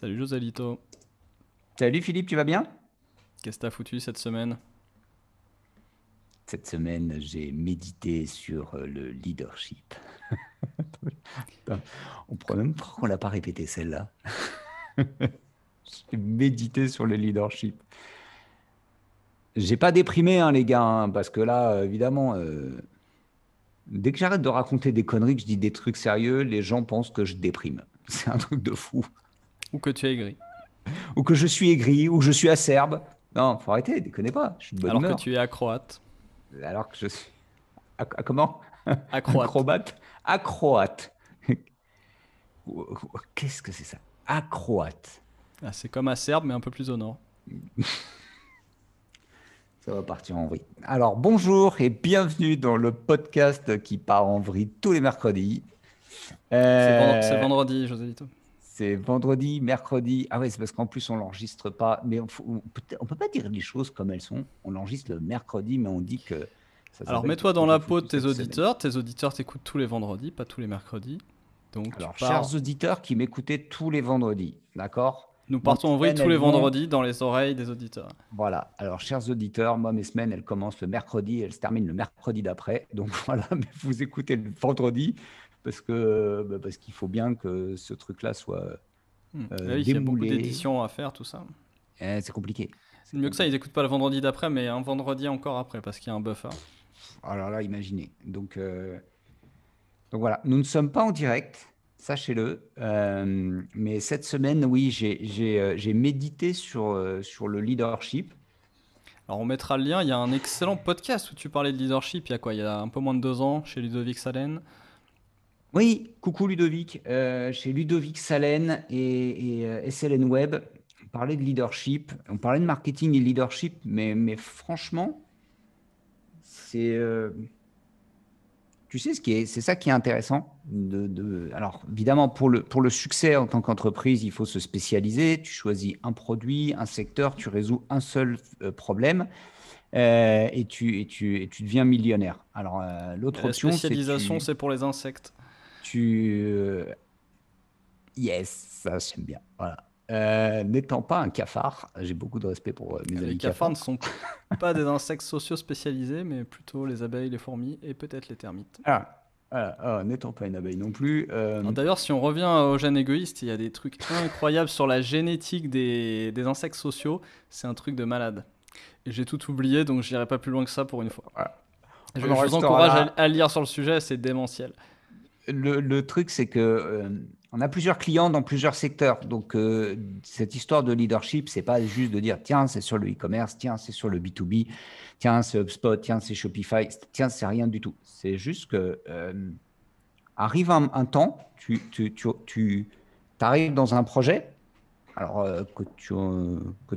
Salut Josalito. Salut Philippe, tu vas bien Qu'est-ce que t'as foutu cette semaine Cette semaine, j'ai médité sur euh, le leadership. on prend même l'a pas répété celle-là. j'ai médité sur le leadership. J'ai pas déprimé, hein, les gars, hein, parce que là, évidemment, euh, dès que j'arrête de raconter des conneries, que je dis des trucs sérieux, les gens pensent que je déprime. C'est un truc de fou. Ou que tu es aigri. Ou que je suis aigri, ou que je suis acerbe. Non, faut arrêter, déconnez pas. Je suis de bonne Alors que tu es acroate. Alors que je suis. À, comment Acroate. Acrobate Acroate. Qu'est-ce que c'est ça Acroate. Ah, c'est comme acerbe, mais un peu plus au nord. Ça va partir en vrille. Alors bonjour et bienvenue dans le podcast qui part en vrille tous les mercredis. C'est euh, vendredi, Lito. C'est vendredi, mercredi. Ah oui, c'est parce qu'en plus, on l'enregistre pas. Mais on ne peut pas dire les choses comme elles sont. On l'enregistre le mercredi, mais on dit que. Alors mets-toi dans la peau de tes auditeurs. Tes auditeurs t'écoutent tous les vendredis, pas tous les mercredis. Donc, Alors, chers auditeurs qui m'écoutaient tous les vendredis, d'accord Nous partons en tous les vendredis dans les oreilles des auditeurs. Voilà. Alors, chers auditeurs, moi, mes semaines, elles commencent le mercredi, elles se terminent le mercredi d'après. Donc, voilà, vous écoutez le vendredi parce que bah, parce qu'il faut bien que ce truc-là soit hmm. euh, ah Il y a beaucoup d'éditions à faire, tout ça. Eh, c'est compliqué. C'est mieux que ça, ils n'écoutent pas le vendredi d'après, mais un vendredi encore après, parce qu'il y a un buffer. Alors oh là, imaginez. Donc, euh, Donc voilà, nous ne sommes pas en direct, sachez-le. Euh, mais cette semaine, oui, j'ai médité sur, sur le leadership. Alors on mettra le lien, il y a un excellent podcast où tu parlais de leadership, il y a quoi Il y a un peu moins de deux ans, chez Ludovic Salen. Oui, coucou Ludovic, euh, chez Ludovic Salen et, et euh, SLN Web, on parlait de leadership, on parlait de marketing et leadership, mais, mais franchement, c'est... Euh, tu sais, ce qui est, c'est ça qui est intéressant. De, alors, évidemment, pour le, pour le succès en tant qu'entreprise, il faut se spécialiser. Tu choisis un produit, un secteur, tu résous un seul problème. et, tu, et, tu, et tu deviens millionnaire. Alors, l'autre option. La spécialisation, c'est pour les insectes tu. Euh, yes, ça, j'aime bien. Voilà. Euh, n'étant pas un cafard, j'ai beaucoup de respect pour euh, mes les amis cafards. Les cafards ne sont pas des insectes sociaux spécialisés, mais plutôt les abeilles, les fourmis et peut-être les termites. Ah, ah n'étant pas une abeille non plus. D'ailleurs, si on revient au gènes égoïste il y a des trucs incroyables sur la génétique des, des insectes sociaux. C'est un truc de malade. j'ai tout oublié, donc je n'irai pas plus loin que ça pour une fois. Je, vous encourage à lire sur le sujet, c'est démentiel le, truc, c'est que euh, on a plusieurs clients dans plusieurs secteurs. Donc, euh, cette histoire de leadership, c'est pas juste de dire tiens, c'est sur le e-commerce, tiens, c'est sur le B2B, tiens, c'est HubSpot, tiens, c'est Shopify, tiens, c'est rien du tout. C'est juste que euh, un, temps, tu, arrives dans un projet, alors que tu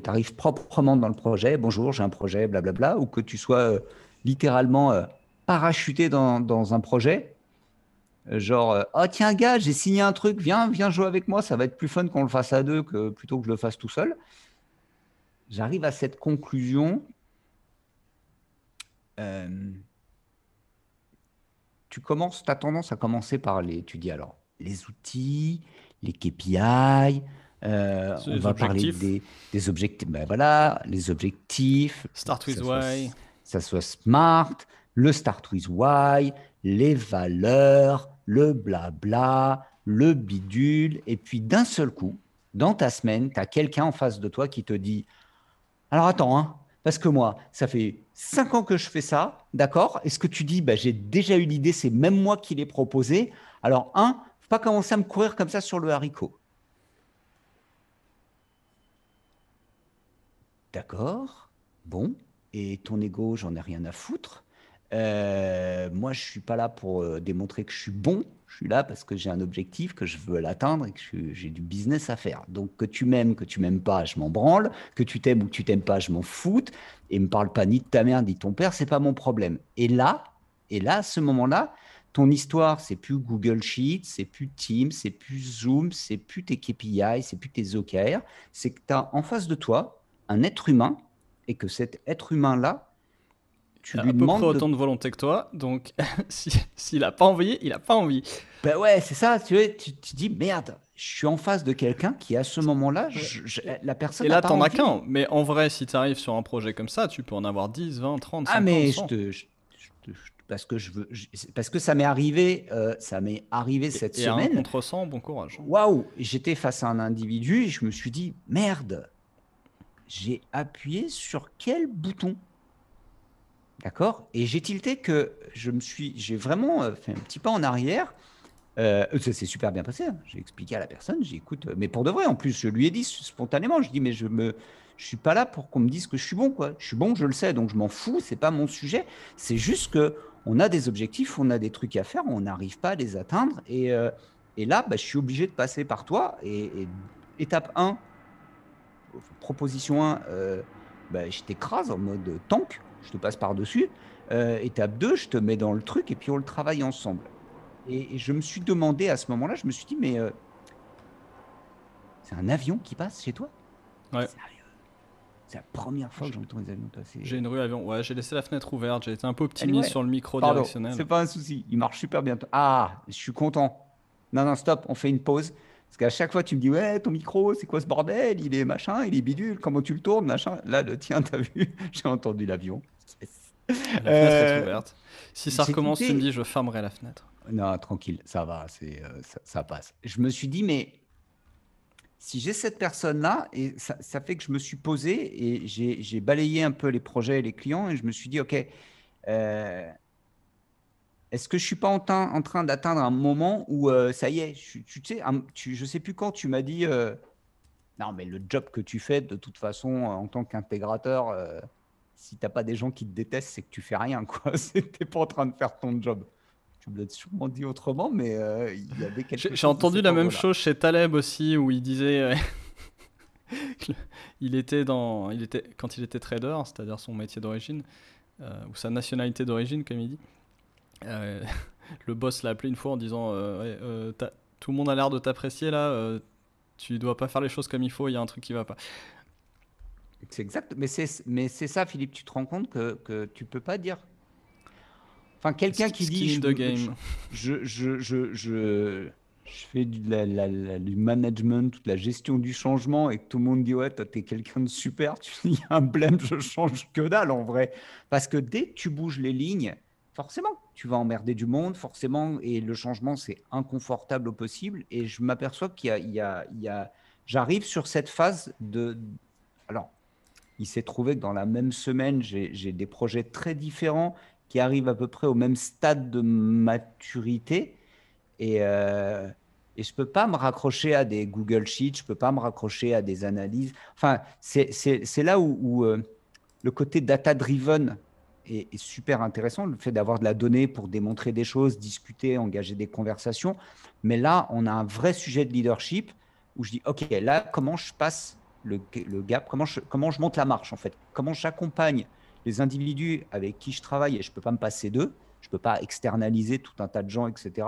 arrives proprement dans le projet, bonjour, j'ai un projet, blablabla, ou que tu sois littéralement parachuté dans, un projet euh, genre, oh tiens, gars, j'ai signé un truc, viens, viens jouer avec moi, ça va être plus fun qu'on le fasse à deux que plutôt que je le fasse tout seul. J'arrive à cette conclusion. Euh, tu commences, as tendance à commencer par les, tu dis alors, les outils, les KPI, on va parler des, objectifs. Ben voilà, les objectifs. Start with why. ça soit smart, le start with why, les valeurs, le blabla, le bidule, et puis d'un seul coup, dans ta semaine, tu as quelqu'un en face de toi qui te dit Alors attends, hein, parce que moi, ça fait cinq ans que je fais ça, d'accord Est-ce que tu dis bah, J'ai déjà eu l'idée, c'est même moi qui l'ai proposé. Alors, un, faut pas commencer à me courir comme ça sur le haricot. D'accord Bon. Et ton ego, j'en ai rien à foutre. Euh, moi, je suis pas là pour euh, démontrer que je suis bon. Je suis là parce que j'ai un objectif, que je veux l'atteindre et que j'ai du business à faire. Donc, que tu m'aimes, que tu m'aimes pas, je m'en branle. Que tu t'aimes ou que tu t'aimes pas, je m'en foute. Et me parle pas ni de ta mère ni de ton père, c'est pas mon problème. Et là, et là, à ce moment-là, ton histoire, c'est plus Google Sheets, c'est plus Teams, c'est plus Zoom, c'est plus tes KPI, c'est plus tes OKR. C'est que tu as en face de toi un être humain et que cet être humain-là, tu lui à peu près autant de... volonté que toi, donc s'il n'a pas envie, il n'a pas envie. Ben ouais, c'est ça, tu, tu, tu dis merde, je suis en face de quelqu'un qui à ce moment-là, la personne. Et là, t'en as qu'un, mais en vrai, si tu arrives sur un projet comme ça, tu peux en avoir 10, 20, 30, 50, Ah, mais Je, te, parce que je veux, parce que ça m'est arrivé, euh, ça m'est arrivé cette semaine. Un contre 100, bon courage. Waouh, j'étais face à un individu, et je me suis dit merde, j'ai appuyé sur quel bouton D'accord Et j'ai tilté que je me suis, j'ai vraiment euh, fait un petit pas en arrière. Euh, ça s'est super bien passé. Hein. J'ai expliqué à la personne, j'ai écoute, euh, mais pour de vrai, en plus, je lui ai dit spontanément, je dis, mais je me, je suis pas là pour qu'on me dise que je suis bon, quoi. Je suis bon, je le sais, donc je m'en fous, c'est pas mon sujet. C'est juste que on a des objectifs, on a des trucs à faire, on n'arrive pas à les atteindre. Et, euh, là, bah, je suis obligé de passer par toi. Et, étape 1, proposition 1, bah, je t'écrase en mode tank, je te passe par-dessus. Euh, étape 2, je te mets dans le truc et puis on le travaille ensemble. Et, je me suis demandé à ce moment-là, je me suis dit, mais euh, c'est un avion qui passe chez toi Ouais. C'est la première fois que j'entends des avions passer. J'ai une rue avion. Ouais, j'ai laissé la fenêtre ouverte. J'ai été un peu optimiste sur le micro Pardon, directionnel. C'est pas un souci. Il marche super bien. Ah, je suis content. Non, non, stop. On fait une pause. Parce qu'à chaque fois, tu me dis, ouais, ton micro, c'est quoi ce bordel Il est machin, il est bidule, comment tu le tournes, machin. Là, le t'as vu, j'ai entendu l'avion. La fenêtre est euh, ouverte. Si ça recommence, tu me dis, je fermerai la fenêtre. Non, tranquille, ça va, c'est, euh, ça, passe. Je me suis dit, mais si j'ai cette personne-là, et ça, fait que je me suis posé et j'ai, balayé un peu les projets et les clients, et je me suis dit, OK, euh, est-ce que je suis pas en, en train d'atteindre un moment où euh, ça y est, je, tu sais, je sais plus quand tu m'as dit, euh, non mais le job que tu fais de toute façon en tant qu'intégrateur, si euh, si t'as pas des gens qui te détestent, c'est que tu fais rien quoi, t'es pas en train de faire ton job. Tu me l'as sûrement dit autrement, mais il y avait quelque chose. J'ai entendu la même chose chez Taleb aussi, où il disait. il était dans, il était, quand il était trader, c'est-à-dire son métier d'origine, ou sa nationalité d'origine, comme il dit, euh, le boss l'a appelé une fois en disant euh, euh, Tout le monde a l'air de t'apprécier là, tu dois pas faire les choses comme il faut, il y a un truc qui va pas. C'est exact, mais c'est, ça, Philippe, tu te rends compte que, tu peux pas dire. Enfin, quelqu'un qui dit. Je, je, je, je, fais du, management, toute la gestion du changement, et tout le monde dit ouais, toi t'es quelqu'un de super, tu y a un blême, je change que dalle en vrai, parce que dès que tu bouges les lignes, forcément, tu vas emmerder du monde, forcément, et le changement, c'est inconfortable au possible. Et je m'aperçois qu'il y a, j'arrive sur cette phase de. Alors, il s'est trouvé que dans la même semaine, j'ai, des projets très différents qui arrivent à peu près au même stade de maturité. Et, euh, je ne peux pas me raccrocher à des Google Sheets, je ne peux pas me raccrocher à des analyses. Enfin, c'est, là où, euh, le côté data-driven est, super intéressant, le fait d'avoir de la donnée pour démontrer des choses, discuter, engager des conversations. Mais là, on a un vrai sujet de leadership où je dis, OK, là, comment je passe le, gap, comment je, comment je monte la marche en fait, comment j'accompagne les individus avec qui je travaille, et je ne peux pas me passer d'eux, je ne peux pas externaliser tout un tas de gens, etc.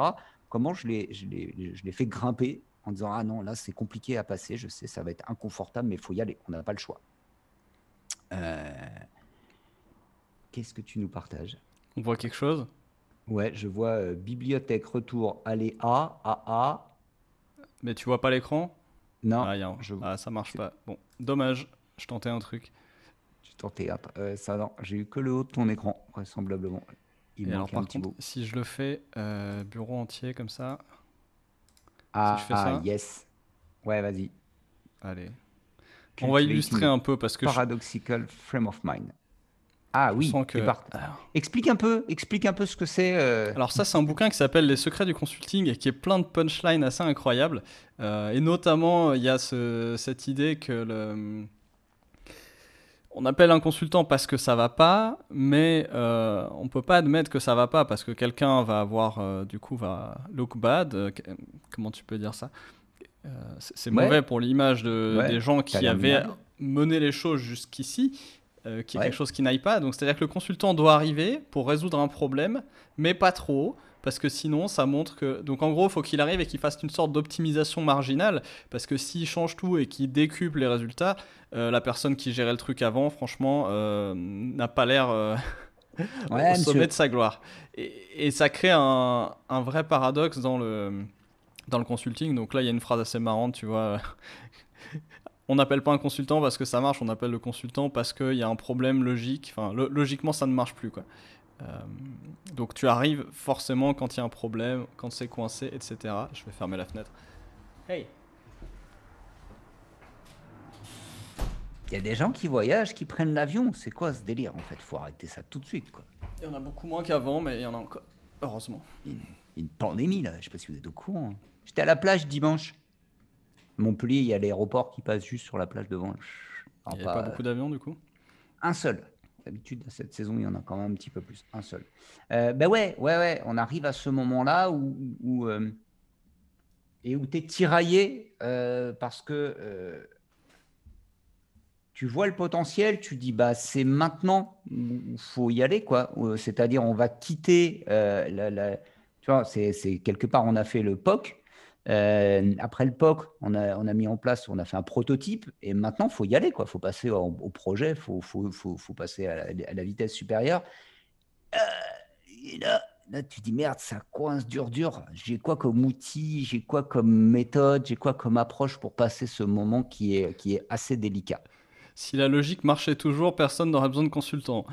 Comment je les, je les, je les fais grimper en disant Ah non, là c'est compliqué à passer, je sais, ça va être inconfortable, mais il faut y aller, on n'a pas le choix. Euh, Qu'est-ce que tu nous partages On voit quelque chose Ouais, je vois euh, bibliothèque retour aller à, A, A. Mais tu vois pas l'écran Non. Ah, ah, ça marche pas. Bon, dommage, je tentais un truc. Tu tentais, euh, ça non, j'ai eu que le haut de ton écran, vraisemblablement. Il Et manque alors, si je le fais euh, bureau entier comme ça. Ah, ah yes. Ouais, vas-y. Allez. On va illustrer un peu parce que. Paradoxical frame of mind. Ah oui. Que... Explique un peu, explique un peu ce que c'est. Euh. Alors ça, c'est un bouquin qui s'appelle Les secrets du consulting et qui est plein de punchlines assez incroyables. Euh, et notamment, il y a cette idée que hum, on appelle un consultant parce que ça va pas, mais euh, on peut pas admettre que ça va pas parce que quelqu'un va avoir, euh, du coup, va look bad. comment tu peux dire ça C'est mauvais pour l'image des gens qui avaient mené les choses jusqu'ici euh, qui est quelque chose qui n'aille pas. Donc, c'est-à-dire que le consultant doit arriver pour résoudre un problème, mais pas trop, parce que sinon, ça montre que. Donc, en gros, il faut qu'il arrive et qu'il fasse une sorte d'optimisation marginale, parce que s'il change tout et qu'il décuple les résultats, euh, la personne qui gérait le truc avant, franchement, euh, n'a pas l'air. au sommet de sa gloire. Et, ça crée un, un, vrai paradoxe dans le, dans le consulting. Donc là, il y a une phrase assez marrante, tu vois, on n'appelle pas un consultant parce que ça marche, on appelle le consultant parce qu'il y a un problème logique. Enfin, logiquement, ça ne marche plus. Quoi. Euh, donc tu arrives forcément quand il y a un problème, quand c'est coincé, etc. Je vais fermer la fenêtre. Hey Il y a des gens qui voyagent, qui prennent l'avion. C'est quoi ce délire en fait Faut arrêter ça tout de suite. quoi. Il y en a beaucoup moins qu'avant, mais il y en a encore. Heureusement. Une, pandémie là, je sais pas si vous êtes au courant. Hein. J'étais à la plage dimanche. Montpellier, il y a l'aéroport qui passe juste sur la plage devant. il n'y a pas, beaucoup d'avions du coup Un seul. D'habitude, cette saison, il y en a quand même un petit peu plus. Un seul. Euh, ben ouais, ouais, ouais. On arrive à ce moment-là où, euh, et où tu es tiraillé euh, parce que euh, tu vois le potentiel, tu dis bah c'est maintenant où faut y aller quoi. C'est-à-dire on va quitter la, tu vois, c'est quelque part on a fait le POC euh, après le POC, on a, on a, mis en place, on a fait un prototype et maintenant, il faut y aller. Il faut passer au, projet, il faut, faut, faut, faut, passer à la, vitesse supérieure. Euh, et là, là, tu dis merde, ça coince dur, dur. J'ai quoi comme outil, j'ai quoi comme méthode, j'ai quoi comme approche pour passer ce moment qui est, qui est assez délicat Si la logique marchait toujours, personne n'aurait besoin de consultants.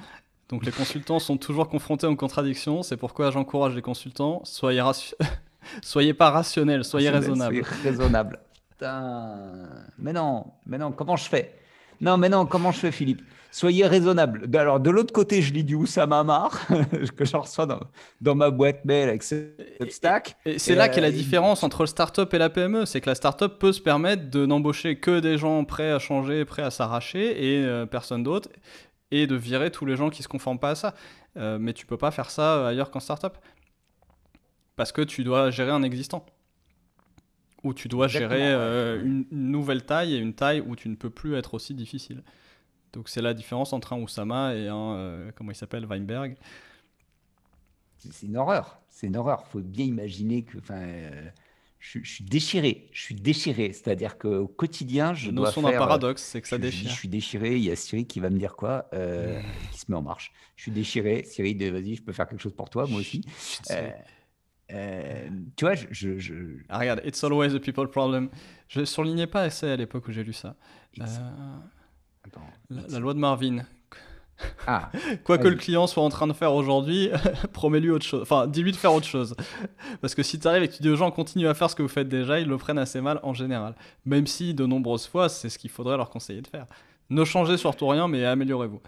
Donc les consultants sont toujours confrontés aux contradictions. C'est pourquoi j'encourage les consultants, soyez rassurés. soyez pas rationnel, soyez raisonnable. Soyez raisonnable. Mais non, mais non, comment je fais Non, mais non, comment je fais, Philippe Soyez raisonnable. Alors, de l'autre côté, je lis du Oussama marre que je reçois dans, ma boîte mail avec ce stack. c'est là qu'est la euh, différence entre le startup et la PME. C'est que la startup peut se permettre de n'embaucher que des gens prêts à changer, prêts à s'arracher, et euh, personne d'autre, et de virer tous les gens qui ne se conforment pas à ça. Euh, mais tu peux pas faire ça ailleurs qu'en startup parce que tu dois gérer un existant. Ou tu dois gérer euh, une, nouvelle taille et une taille où tu ne peux plus être aussi difficile. Donc c'est la différence entre un Oussama et un, euh, comment il s'appelle, Weinberg. C'est une horreur, c'est une horreur. il faut bien imaginer que... Enfin, euh, je, suis déchiré, je suis déchiré. C'est-à-dire qu'au quotidien, je dois faire... d'un paradoxe, c'est que ça je, déchire. Je, suis déchiré, il y a Siri qui va me dire quoi euh, mmh. se met en marche. Je suis déchiré, Siri, vas-y, je peux faire quelque chose pour toi, moi aussi. Euh, tu vois, je, je, Ah, regarde, It's Always a People Problem. Je soulignais pas assez à l'époque où j'ai lu ça. Euh, la, loi de Marvin. Ah, Quoi que le client soit en train de faire aujourd'hui, promets-lui autre chose. Enfin, dis-lui de faire autre chose. Parce que si tu arrives et que tu dis aux gens continuent à faire ce que vous faites déjà, ils le prennent assez mal en général. Même si de nombreuses fois, c'est ce qu'il faudrait leur conseiller de faire. Ne changez surtout rien, mais améliorez-vous.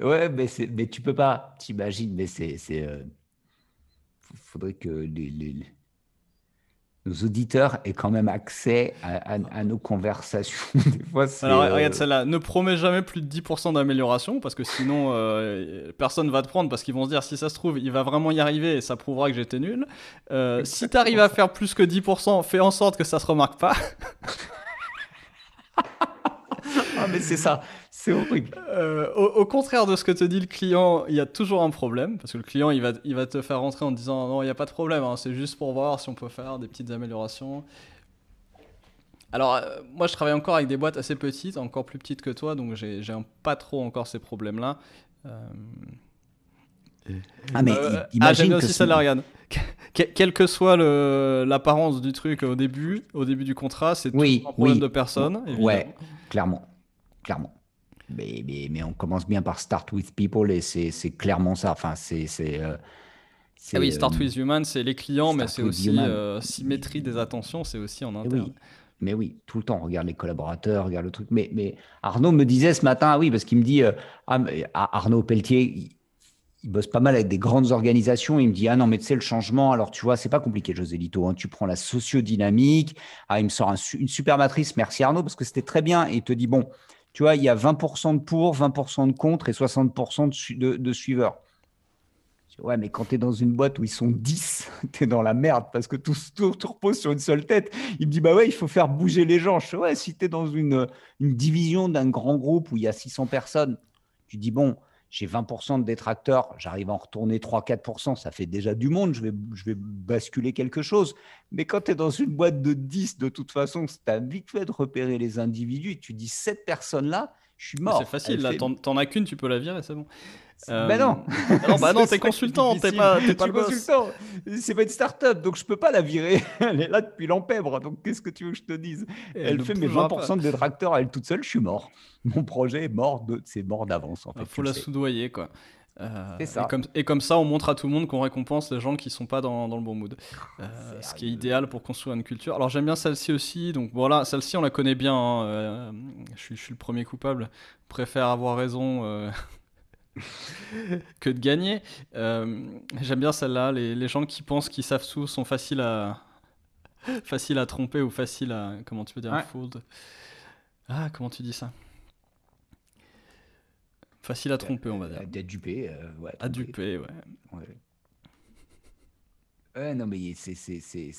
Ouais, mais, mais tu peux pas. T'imagines, mais c'est. Euh, faudrait que les, nos auditeurs aient quand même accès à, nos conversations. Des fois, Alors, regarde euh, celle-là. Ne promets jamais plus de 10% d'amélioration parce que sinon, personne euh, personne va te prendre parce qu'ils vont se dire si ça se trouve, il va vraiment y arriver et ça prouvera que j'étais nul. Euh, si tu arrives à faire plus que 10%, fais en sorte que ça se remarque pas. ah, mais c'est ça. Euh, au, contraire de ce que te dit le client, il y a toujours un problème, parce que le client, il va, il va te faire rentrer en disant non, il n'y a pas de problème, hein, c'est juste pour voir si on peut faire des petites améliorations. Alors, euh, moi, je travaille encore avec des boîtes assez petites, encore plus petites que toi, donc j'ai pas trop encore ces problèmes-là. Euh, ah, mais ah, imagine que aussi quelle que soit l'apparence du truc au début, au début du contrat, c'est toujours problème de personne. Ouais, clairement, clairement. Mais, mais, mais, on commence bien par Start with People et c'est clairement ça. Enfin, c'est. Euh, ah oui, Start euh, with Human, c'est les clients, mais c'est aussi euh, symétrie des attentions, c'est aussi en eh interne. Mais oui, tout le temps, regarde les collaborateurs, regarde le truc. Mais, mais Arnaud me disait ce matin, ah oui, parce qu'il me dit, ah, ah, Arnaud Pelletier, il, bosse pas mal avec des grandes organisations. Il me dit, ah non, mais tu sais, le changement, alors tu vois, c'est pas compliqué, José Lito. Hein. tu prends la sociodynamique. Ah, il me sort une super matrice, merci Arnaud, parce que c'était très bien. Et il te dit, bon, tu vois, il y a 20% de pour, 20% de contre et 60% de, suiveurs de, suiveurs. Ouais, mais quand tu es dans une boîte où ils sont 10, tu es dans la merde parce que tout, tout, repose sur une seule tête. Il me dit, bah ouais, il faut faire bouger les gens. Je dis, ouais, si tu es dans une, une division d'un grand groupe où il y a 600 personnes, tu dis, bon, j'ai 20% de détracteurs, j'arrive à en retourner 3-4%, ça fait déjà du monde, je vais, je vais basculer quelque chose. Mais quand tu es dans une boîte de 10, de toute façon, tu as vite fait de repérer les individus, et tu dis cette personne-là, je suis mort. C'est facile, là, t'en as qu'une, tu peux la virer, c'est bon. Bah non. Euh, non bah non, t'es consultant, t'es pas, pas consultant. C'est pas une start-up, donc je peux pas la virer. Elle est là depuis l'empèbre, donc qu'est-ce que tu veux que je te dise Elle, fait mes 20% de détracteurs à elle toute seule, je suis mort. Mon projet est mort, de... c'est mort d'avance en fait. Il ah, faut la soudoyer quoi. Euh, et, comme, ça, on montre à tout le monde qu'on récompense les gens qui sont pas dans, dans le bon mood. Euh, ce qui est idéal pour construire une culture. Alors j'aime bien celle-ci aussi. Donc voilà, celle-ci on la connaît bien. Hein. je, suis, je, suis, le premier coupable. préfère avoir raison que de gagner. Euh, j'aime bien celle-là. Les, gens qui pensent qu'ils savent tout sont faciles à, facile à tromper ou faciles à. Comment tu veux dire Ah, comment tu dis ça Facile à tromper, on va dire. À dupé. Euh, ouais. À dupé, ouais. ouais. non, mais c'est.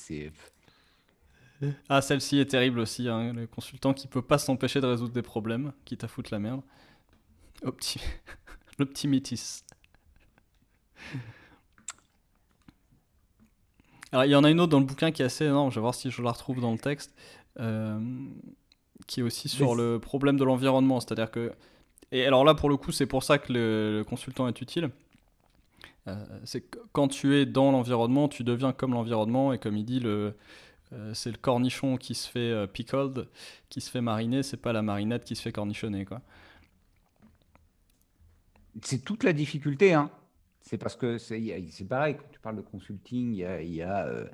Ah, celle-ci est terrible aussi, hein. le consultant qui peut pas s'empêcher de résoudre des problèmes, quitte à foutre la merde. Opti. Le Alors, il y en a une autre dans le bouquin qui est assez énorme, je vais voir si je la retrouve dans le texte, euh, qui est aussi sur le problème de l'environnement. C'est-à-dire que. Et alors là, pour le coup, c'est pour ça que le, consultant est utile. Euh, c'est quand tu es dans l'environnement, tu deviens comme l'environnement, et comme il dit, le, euh, c'est le cornichon qui se fait euh, pickled, qui se fait mariner, c'est pas la marinade qui se fait cornichonner. Quoi c'est toute la difficulté. Hein. C'est parce que c'est pareil, quand tu parles de consulting, il y a, euh,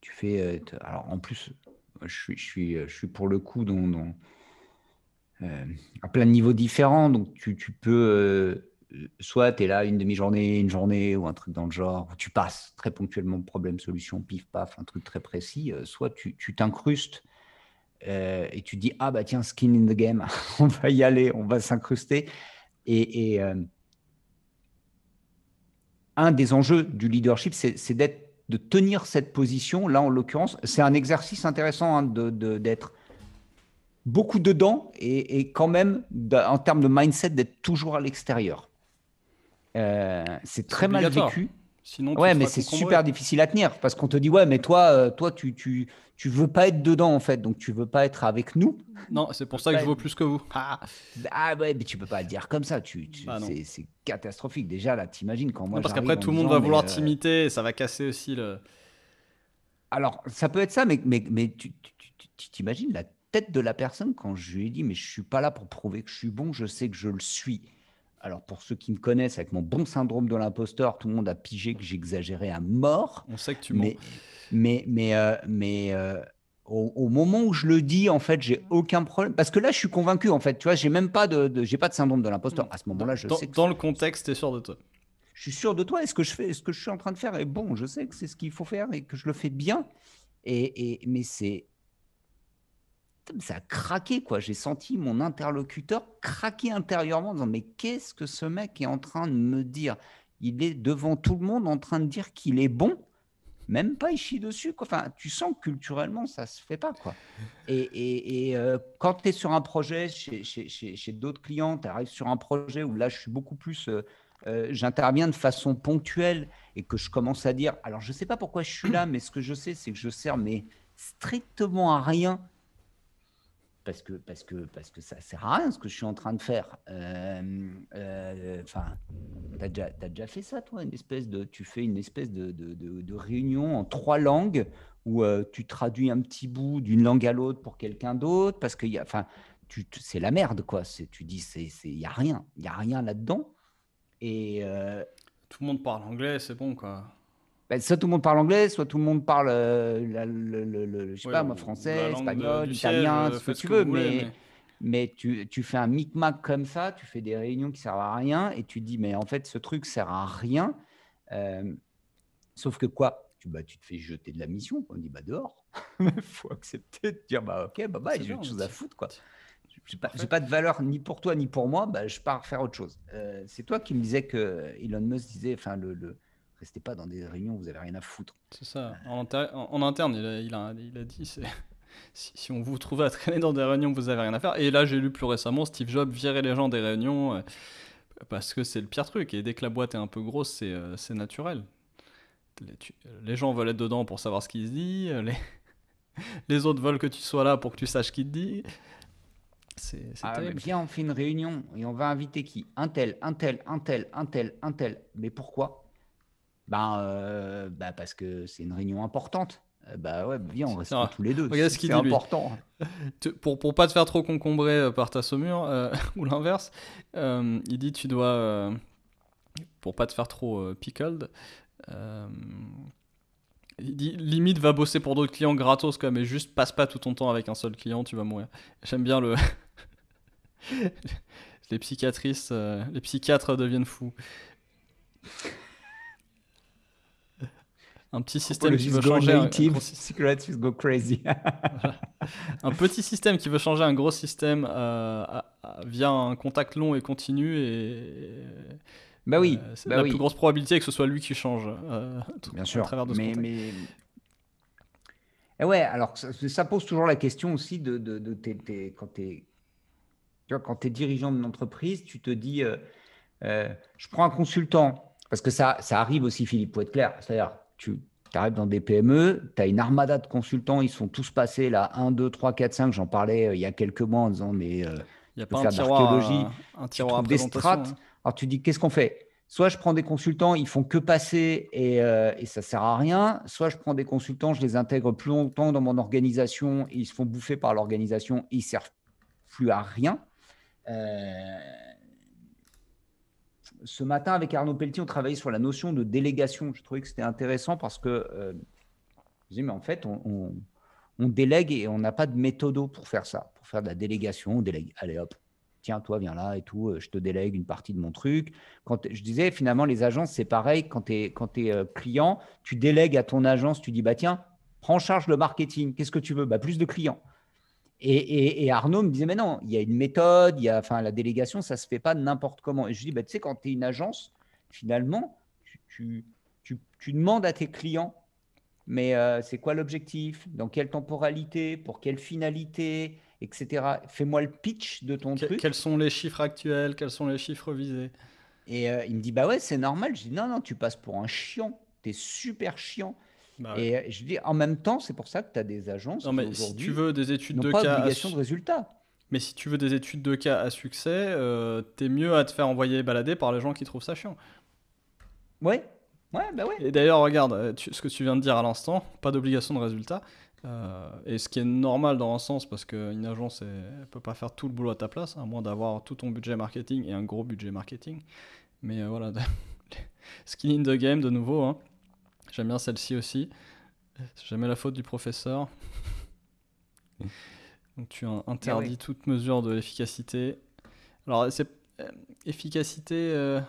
tu fais. Euh, alors en plus, je suis, je suis, je suis pour le coup dans, dans euh, à plein de niveaux différents. Donc tu, peux. soit tu es là une demi-journée, une journée ou un truc dans le genre, tu passes très ponctuellement problème-solution, pif, paf, un truc très précis. soit tu t'incrustes. et tu dis, ah bah tiens, skin in the game, on va y aller, on va s'incruster. et, un des enjeux du leadership, c'est d'être de tenir cette position. Là, en l'occurrence, c'est un exercice intéressant hein, d'être beaucoup dedans et, quand même, en termes de mindset, d'être toujours à l'extérieur. Euh, c'est très mal vécu ouais, mais c'est super difficile à tenir parce qu'on te dit ouais, mais toi, euh, toi, tu, tu, tu veux pas être dedans en fait, donc tu veux pas être avec nous. Non, c'est pour ça que je veux plus que vous. Ah, ah. ouais, mais tu peux pas le dire comme ça. Tu, bah c'est catastrophique déjà là. T'imagines quand moi. Non, parce qu'après tout le monde va vouloir euh, t'imiter, ça va casser aussi le. Alors ça peut être ça, mais mais mais tu t'imagines la tête de la personne quand je lui ai dit mais je suis pas là pour prouver que je suis bon, je sais que je le suis alors pour ceux qui me connaissent, avec mon bon syndrome de l'imposteur, tout le monde a pigé que j'exagérais à mort. On sait que tu mens. Mais, mais, mais, euh, euh, au, moment où je le dis, en fait, j'ai mmh. aucun problème. Parce que là, je suis convaincu, en fait. Tu vois, j'ai même pas de, j'ai pas de syndrome de l'imposteur. Mmh. À ce moment-là, je dans, sais. dans le contexte, tu es sûr de toi. Je suis sûr de toi. Et ce que je fais, ce que je suis en train de faire est bon. Je sais que c'est ce qu'il faut faire et que je le fais bien. et mais c'est ça a craqué, quoi. J'ai senti mon interlocuteur craquer intérieurement en disant Mais qu'est-ce que ce mec est en train de me dire Il est devant tout le monde en train de dire qu'il est bon, même pas ici dessus. Quoi. Enfin, tu sens culturellement, ça se fait pas, quoi. Et, euh, quand tu es sur un projet, chez, d'autres clients, tu arrives sur un projet où là, je suis beaucoup plus. Euh, euh, j'interviens de façon ponctuelle et que je commence à dire, alors je sais pas pourquoi je suis là, mais ce que je sais, c'est que je sers mais strictement à rien parce que, parce que, parce que ça sert à rien ce que je suis en train de faire. Euh, euh, enfin, déjà, as déjà fait ça, toi, une espèce de, tu fais une espèce de, de, de, réunion en trois langues où euh, tu traduis un petit bout d'une langue à l'autre pour quelqu'un d'autre, parce que y a, enfin, c'est la merde, quoi. Tu dis, il n'y a rien, il a rien là-dedans. Et Tout le monde parle anglais, c'est bon, quoi. Bah, soit tout le monde parle anglais, soit tout le monde parle, euh, le, je sais pas, français, espagnol, italien, euh, ce que tu veux, mais, mais... tu, tu, fais un micmac comme ça, tu fais des réunions qui servent à rien et tu dis, mais en fait, ce truc sert à rien. Euh, sauf que quoi tu, bah, tu te fais jeter de la mission. On dit, bah dehors. Il faut accepter de dire, bah ok, bah j'ai autre chose à foutre, quoi. J'ai pas, pas de valeur ni pour toi ni pour moi, bah, je pars faire autre chose. c'est toi qui me disais que Elon Musk disait, enfin, le c'était pas dans des réunions où vous avez rien à foutre. C'est ça. En, interne, il a, il a, dit si, si, on vous trouvait à traîner dans des réunions, vous avez rien à faire. Et là, j'ai lu plus récemment Steve Jobs virer les gens des réunions euh, parce que c'est le pire truc. Et dès que la boîte est un peu grosse, c'est euh, naturel. Les, gens veulent être dedans pour savoir ce qu'ils se dit. Euh, les, les autres veulent que tu sois là pour que tu saches qui te dit. C'est ah, Bien, on fait une réunion et on va inviter qui Un tel, un tel, un tel, un tel, un tel. Mais pourquoi ben, euh, bah, parce que c'est une réunion importante. Euh, bah ouais, bah, viens, on reste tous les deux. ce C'est important. pour, pour pas te faire trop concombrer euh, par ta saumure, ou l'inverse, il dit tu dois. pour pas te faire trop pickled, il dit limite va bosser pour d'autres clients gratos quand mais juste passe pas tout ton temps avec un seul client, tu vas mourir. J'aime bien le. les psychiatristes, les psychiatres deviennent fous un petit oh, système qui veut changer un gros... crazy. Un petit système qui veut changer un gros système euh, via un contact long et continu et bah oui, euh, c'est bah la plus grosse probabilité que ce soit lui qui change euh, Bien sûr. mais, Et eh ouais, alors ça, pose toujours la question aussi de, quand tu es, dirigeant d'une entreprise, tu te dis euh, je prends un consultant parce que ça, ça arrive aussi, Philippe, pour être clair. C'est-à-dire, tu arrives dans des PME, tu as une armada de consultants, ils sont tous passés là, 1, 2, 3, 4, 5, j'en parlais euh, il y a quelques mois en disant, mais euh, il n'y a pas un tiroir, euh, un tiroir des strates. Hein. Alors tu dis, qu'est-ce qu'on fait Soit je prends des consultants, ils font que passer et, ça ne sert à rien. Soit je prends des consultants, je les intègre plus longtemps dans mon organisation ils se font bouffer par l'organisation, ils ne servent plus à rien ce matin, avec Arnaud Pelletier, on travaillait sur la notion de délégation. Je trouvais que c'était intéressant parce que euh, je disais mais en fait, on, délègue et on n'a pas de méthodo pour faire ça. Pour faire de la délégation, on délègue. Allez hop, tiens, toi, viens là et tout, euh, je te délègue une partie de mon truc. Quand je disais, finalement, les agences, c'est pareil. Quand tu es, euh, client, tu délègues à ton agence, tu dis, bah tiens, prends en charge le marketing. Qu'est-ce que tu veux bah, Plus de clients. Et, Arnaud me disait, mais non, il y a une méthode, il y a, enfin, la délégation, ça ne se fait pas n'importe comment. Et je dis, bah, tu sais, quand tu es une agence, finalement, tu, demandes à tes clients, mais euh, c'est quoi l'objectif Dans quelle temporalité Pour quelle finalité Etc. Fais-moi le pitch de ton truc. Quels sont les chiffres actuels Quels sont les chiffres visés Et euh, il me dit, bah ouais, c'est normal. Je dis, non, non, tu passes pour un chiant. Tu es super chiant. Bah et euh, je dis, en même temps, c'est pour ça que tu as des agences non, mais qui si tu veux des études de pas cas de résultat. Mais si tu veux des études de cas à succès, euh, t'es mieux à te faire envoyer balader par les gens qui trouvent ça chiant. Ouais, ouais, bah ouais. Et d'ailleurs, regarde, euh, ce que tu viens de dire à l'instant, pas d'obligation de résultat. Euh, et ce qui est normal dans un sens, parce qu'une agence ne peut pas faire tout le boulot à ta place, hein, à moins d'avoir tout ton budget marketing et un gros budget marketing. Mais voilà, skin in the game de nouveau. Hein. J'aime bien celle-ci aussi. C'est jamais la faute du professeur. Donc tu eh interdis toute mesure de l'efficacité. Alors, c'est euh, efficacité. Euh,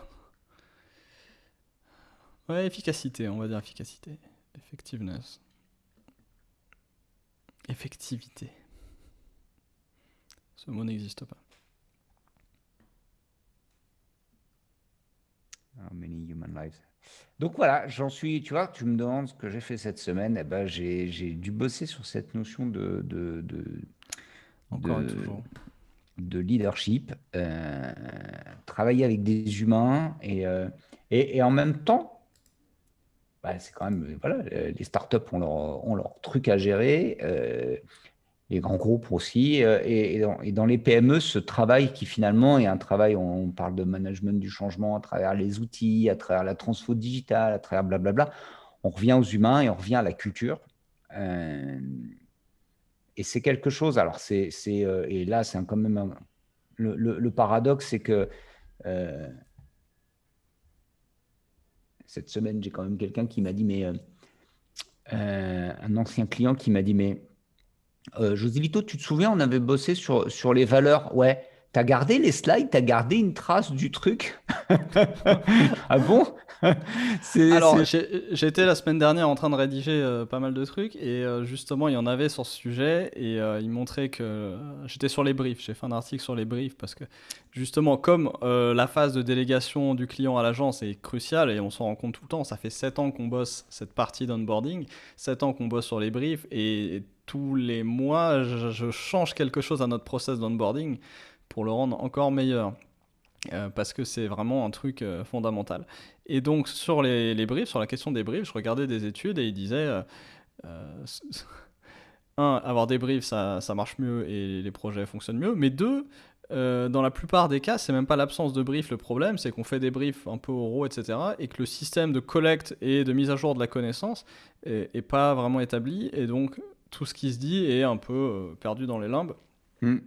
ouais, efficacité, on va dire efficacité. Effectiveness. Effectivité. Ce mot n'existe pas. How many human lives donc voilà, j'en suis, tu vois, tu me demandes ce que j'ai fait cette semaine, eh ben j'ai, dû bosser sur cette notion de, de, leadership, euh, travailler avec des humains et, euh, et, en même temps, bah, c'est quand même, voilà, les startups ont leur, truc à gérer, euh, les grands groupes aussi, euh, et, dans, les PME, ce travail qui finalement est un travail, on, parle de management du changement à travers les outils, à travers la transfo digitale, à travers blablabla, bla bla, on revient aux humains et on revient à la culture. Euh, et c'est quelque chose, alors c'est, euh, et là c'est quand même le, le, le, paradoxe, c'est que cette semaine j'ai quand même quelqu'un qui m'a dit, mais un ancien client qui m'a dit, mais euh, José Vito, tu te souviens, on avait bossé sur, sur les valeurs. Ouais. T'as gardé les slides, t'as gardé une trace du truc. ah bon Alors, j'étais la semaine dernière en train de rédiger euh, pas mal de trucs et euh, justement, il y en avait sur ce sujet et euh, il montrait que j'étais sur les briefs. J'ai fait un article sur les briefs parce que justement, comme la phase de délégation du client à l'agence est cruciale et on s'en rend compte tout le temps, ça fait 7 ans qu'on bosse cette partie d'onboarding, 7 ans qu'on bosse sur les briefs et, tous les mois, je, je change quelque chose à notre process d'onboarding pour le rendre encore meilleur. Euh, parce que c'est vraiment un truc euh, fondamental. Et donc sur les, briefs, sur la question des briefs, je regardais des études et ils disaient, euh, euh un, avoir des briefs, ça, marche mieux et les projets fonctionnent mieux, mais deux, dans la plupart des cas, c'est même pas l'absence de briefs le problème, c'est qu'on fait des briefs un peu oraux, etc., et que le système de collecte et de mise à jour de la connaissance est, pas vraiment établi, et donc tout ce qui se dit est un peu perdu dans les limbes. Hmm.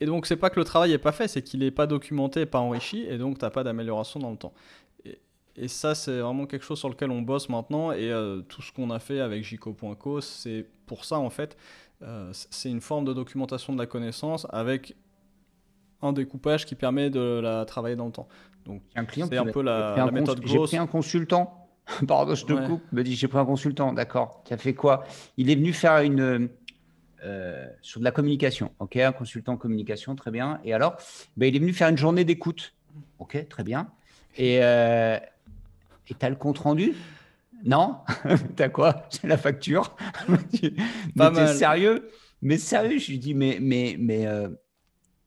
Et donc, c'est pas que le travail n'est pas fait, c'est qu'il n'est pas documenté, pas enrichi, et donc tu n'as pas d'amélioration dans le temps. Et, ça, c'est vraiment quelque chose sur lequel on bosse maintenant, et euh, tout ce qu'on a fait avec Jico.co, c'est pour ça en fait. Euh, c'est une forme de documentation de la connaissance avec un découpage qui permet de la travailler dans le temps. Donc, c'est un peu la, la méthode J'ai pris un consultant. Pardon, je te coupe. Me dit j'ai pris un consultant. D'accord. Tu as fait quoi Il est venu faire une euh, sur de la communication. OK, un consultant communication, très bien. Et alors, ben, il est venu faire une journée d'écoute. OK, très bien. Et euh, tu as le compte rendu Non T'as quoi C'est la facture. Pas mais sérieux Mais sérieux, je lui dis, mais, mais, mais euh,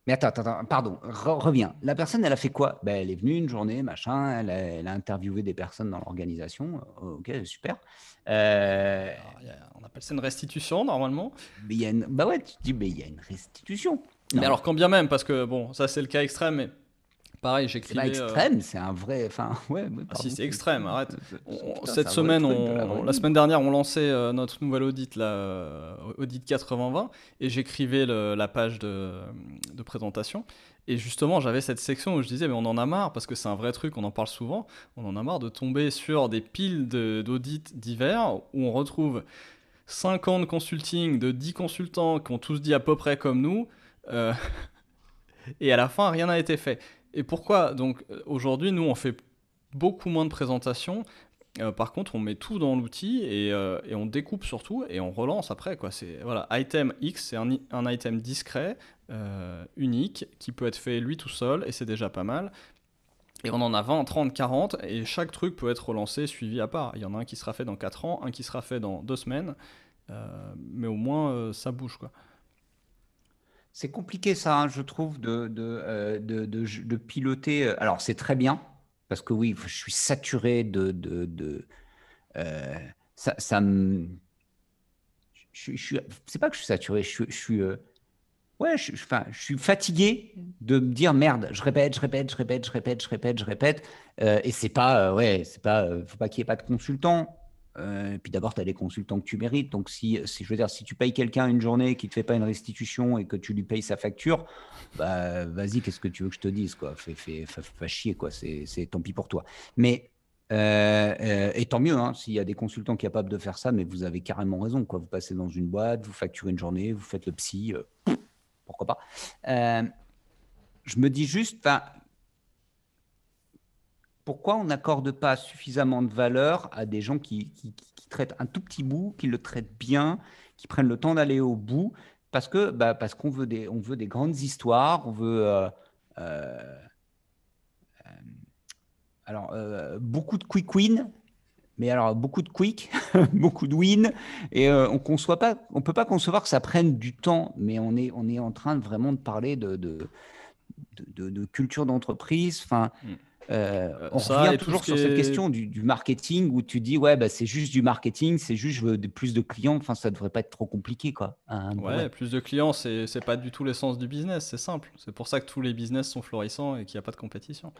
mais attends, attends, pardon, reviens. La personne, elle a fait quoi ben, Elle est venue une journée, machin, elle a, interviewé des personnes dans l'organisation. Euh, ok, super. Euh, on appelle ça une restitution, normalement. Ben Bah ouais, tu dis, mais il y a une restitution. Mais alors, quand bien même, parce que bon, ça c'est le cas extrême, mais pareil, C'est euh, extrême, c'est un vrai. Enfin, ouais, ah si, c'est extrême, arrête. cette semaine, la, semaine dernière, on lançait euh, notre nouvelle audit, la euh, audit 80-20, et j'écrivais la page de, de présentation. Et justement, j'avais cette section où je disais, mais on en a marre, parce que c'est un vrai truc, on en parle souvent, on en a marre de tomber sur des piles d'audits divers où on retrouve 5 ans de consulting de 10 consultants qui ont tous dit à peu près comme nous. et à la fin rien n'a été fait. Et pourquoi Donc euh, aujourd'hui, nous, on fait beaucoup moins de présentations. Euh, par contre, on met tout dans l'outil euh, et, on découpe surtout et on relance après. Quoi. C'est, voilà, item X, c'est un, item discret, unique, qui peut être fait lui tout seul et c'est déjà pas mal. Et on en a 20, 30, 40 et chaque truc peut être relancé, suivi à part. Il y en a un qui sera fait dans 4 ans, un qui sera fait dans 2 semaines, mais au moins ça bouge. quoi. C'est compliqué ça, hein, je trouve, de, de, euh, piloter. Euh, alors c'est très bien, parce que oui, je suis saturé de... Euh, ça, me... Je, c'est pas que je suis saturé, je, suis... ouais, je suis fatigué de me dire merde, je répète, je répète, je répète, je répète, je répète, je répète. et c'est pas... ouais, c'est pas... faut pas qu'il n'y ait pas de consultant et euh, puis d'abord, tu as des consultants que tu mérites. Donc, si, si je veux dire, si tu payes quelqu'un une journée qui ne te fait pas une restitution et que tu lui payes sa facture, bah, vas-y, qu'est-ce que tu veux que je te dise quoi fais, fais, chier, quoi. C'est tant pis pour toi. Mais euh, euh, et tant mieux, hein, s'il y a des consultants capables de faire ça, mais vous avez carrément raison. Quoi. Vous passez dans une boîte, vous facturez une journée, vous faites le psy, pourquoi pas. je me dis juste, pourquoi on n'accorde pas suffisamment de valeur à des gens qui, traitent un tout petit bout, qui le traitent bien, qui prennent le temps d'aller au bout, parce que bah, parce qu'on veut des on veut des grandes histoires, on veut euh, euh, euh, alors beaucoup de quick win, mais alors beaucoup de quick, beaucoup de win, et on ne peut pas concevoir que ça prenne du temps, mais on est on est en train de vraiment de parler de de, culture d'entreprise, enfin. Hmm. Euh, on revient toujours sur cette question du, marketing où tu dis ouais bah, c'est juste du marketing, c'est juste je veux plus de clients. Enfin ça devrait pas être trop compliqué quoi. ouais, plus de clients c'est c'est pas du tout l'essence du business, c'est simple. C'est pour ça que tous les business sont florissants et qu'il n'y a pas de compétition.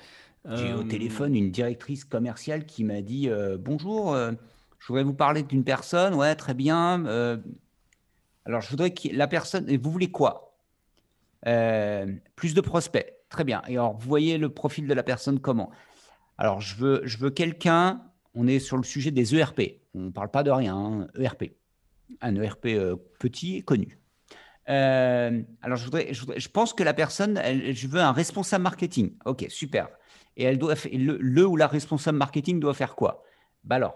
J'ai au euh, téléphone une directrice commerciale qui m'a dit euh, bonjour, je voudrais vous parler d'une personne. Ouais très bien. alors je voudrais que la personne. Vous voulez quoi Plus de prospects Très bien. Et alors, vous voyez le profil de la personne comment Alors, je veux, je veux quelqu'un, on est sur le sujet des ERP. On ne parle pas de rien, ERP. Hein, e un ERP euh, petit et connu. Euh, alors, je, voudrais, je, pense que la personne, je veux un responsable marketing. OK, super. Et elle doit, le, ou la responsable marketing doit faire quoi bah Alors,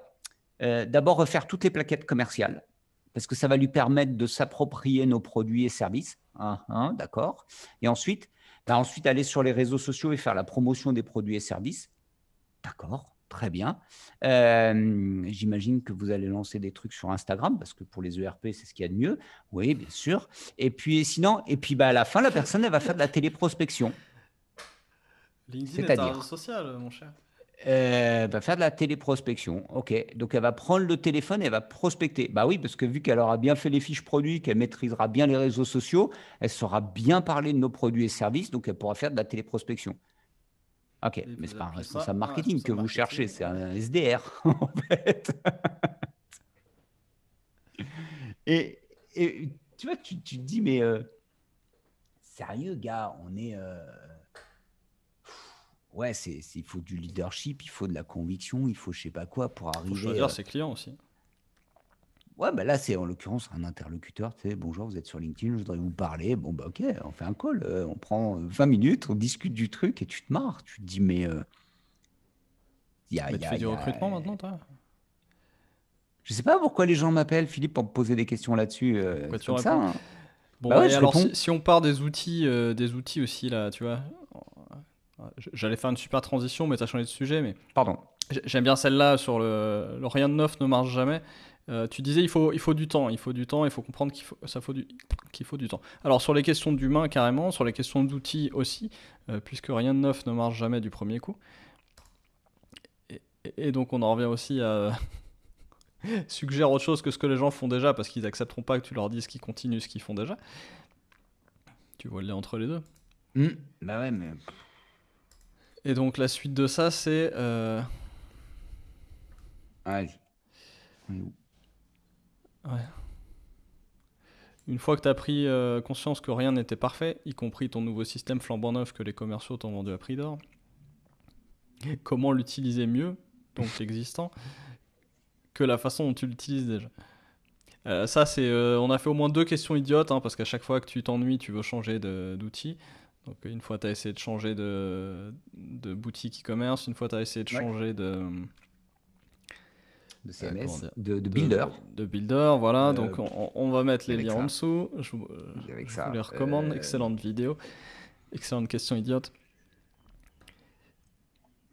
euh, d'abord, refaire toutes les plaquettes commerciales, parce que ça va lui permettre de s'approprier nos produits et services. Ah, hein, d'accord. Et ensuite, bah, ensuite aller sur les réseaux sociaux et faire la promotion des produits et services. D'accord, très bien. Euh, j'imagine que vous allez lancer des trucs sur Instagram parce que pour les ERP, c'est ce qu'il y a de mieux. Oui, bien sûr. Et puis sinon, et puis bah, à la fin, la personne, elle va faire de la téléprospection. LinkedIn est, est un réseau social, mon cher. Elle euh, va faire de la téléprospection. OK. Donc, elle va prendre le téléphone et elle va prospecter. Bah oui, parce que vu qu'elle aura bien fait les fiches produits, qu'elle maîtrisera bien les réseaux sociaux, elle saura bien parler de nos produits et services, donc elle pourra faire de la téléprospection. OK. mais ce n'est pas un responsable marketing que vous cherchez, c'est un SDR, en fait. et, tu vois, tu, te dis, mais euh, sérieux, gars, on est. Euh, ouais, il faut du leadership, il faut de la conviction, il faut je sais pas quoi pour arriver. Il faut choisir euh, ses clients aussi. Ouais, bah là, c'est en l'occurrence un interlocuteur. Tu sais, bonjour, vous êtes sur LinkedIn, je voudrais vous parler. Bon, bah ok, on fait un call, euh, on prend 20 euh, minutes, on discute du truc et tu te marres. Tu te dis, mais. Il y a, tu du recrutement maintenant, toi Je sais pas pourquoi les gens m'appellent, Philippe, pour me poser des questions là-dessus. comme ça. Hein. Bon, bah alors, si, si, on part des outils, des outils aussi, là, tu vois, J'allais faire une super transition, mais tu as changé de sujet. Mais... Pardon. J'aime bien celle-là sur le... rien de neuf ne marche jamais. Euh, tu disais il faut, il faut du temps, il faut du temps, il faut comprendre qu'il faut, ça faut du, qu'il faut du temps. Alors sur les questions d'humain carrément, sur les questions d'outils aussi, euh, puisque rien de neuf ne marche jamais du premier coup. Et, donc on en revient aussi à suggérer autre chose que ce que les gens font déjà, parce qu'ils n'accepteront pas que tu leur dises qu'ils continuent ce qu'ils font déjà. Tu vois le lien entre les deux. Hmm. bah ouais, mais et donc la suite de ça, c'est. Euh, Une fois que tu as pris euh, conscience que rien n'était parfait, y compris ton nouveau système flambant neuf que les commerciaux t'ont vendu à prix d'or, comment l'utiliser mieux, donc existant, que la façon dont tu l'utilises déjà euh, ça, c'est, on a fait au moins deux questions idiotes, hein, parce qu'à chaque fois que tu t'ennuies, tu veux changer d'outil une fois, tu as essayé de changer de, boutique e-commerce, une fois, tu as essayé de changer de... De euh, CMS, de, builder. De, builder, voilà. Euh, donc on, va mettre les liens en dessous. Je, vous, euh, les recommande. Excellente vidéo. Excellente question idiote.